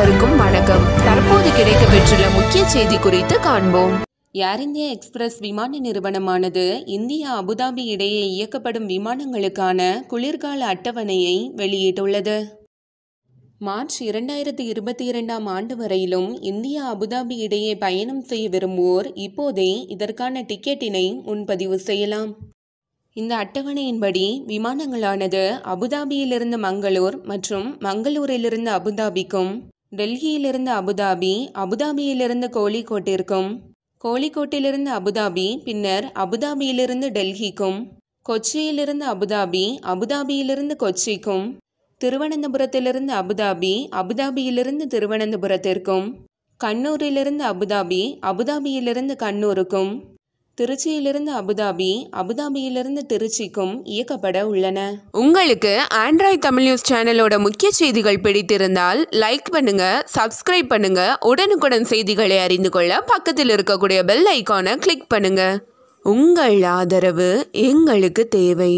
அனைவருக்கும் வணக்கம் தற்போது கிடைக்கப்பெற்றுள்ள முக்கிய செய்தி குறித்து காண்போம் ஏர் இந்தியா எக்ஸ்பிரஸ் விமான நிறுவனமானது இந்தியா அபுதாபி இடையே இயக்கப்படும் விமானங்களுக்கான குளிர்கால அட்டவணையை வெளியிட்டுள்ளது மார்ச் இரண்டாயிரத்தி இருபத்தி இரண்டாம் ஆண்டு வரையிலும் இந்தியா அபுதாபி இடையே பயணம் செய்ய விரும்புவோர் இப்போதே இதற்கான டிக்கெட்டினை முன்பதிவு செய்யலாம் இந்த அட்டவணையின்படி விமானங்களானது அபுதாபியிலிருந்து மங்களூர் மற்றும் மங்களூரிலிருந்து அபுதாபிக்கும் டெல்லியிலிருந்து அபுதாபி அபுதாபியிலிருந்து கோழிக்கோட்டிற்கும் கோழிக்கோட்டிலிருந்து அபுதாபி பின்னர் அபுதாபியிலிருந்து டெல்லிக்கும் கொச்சியிலிருந்து அபுதாபி அபுதாபியிலிருந்து கொச்சிக்கும் திருவனந்தபுரத்திலிருந்து அபுதாபி அபுதாபியிலிருந்து திருவனந்தபுரத்திற்கும் கண்ணூரிலிருந்து அபுதாபி அபுதாபியிலிருந்து கண்ணூருக்கும் திருச்சியிலிருந்து அபுதாபி அபுதாபியிலிருந்து திருச்சிக்கும் இயக்கப்பட உள்ளன உங்களுக்கு ஆண்ட்ராய்ட் தமிழ் நியூஸ் சேனலோட முக்கிய செய்திகள் பிடித்திருந்தால் லைக் பண்ணுங்க சப்ஸ்கிரைப் பண்ணுங்க உடனுக்குடன் செய்திகளை அறிந்து கொள்ள பக்கத்தில் இருக்கக்கூடிய பெல் ஐக்கானை கிளிக் பண்ணுங்க உங்கள் ஆதரவு எங்களுக்கு தேவை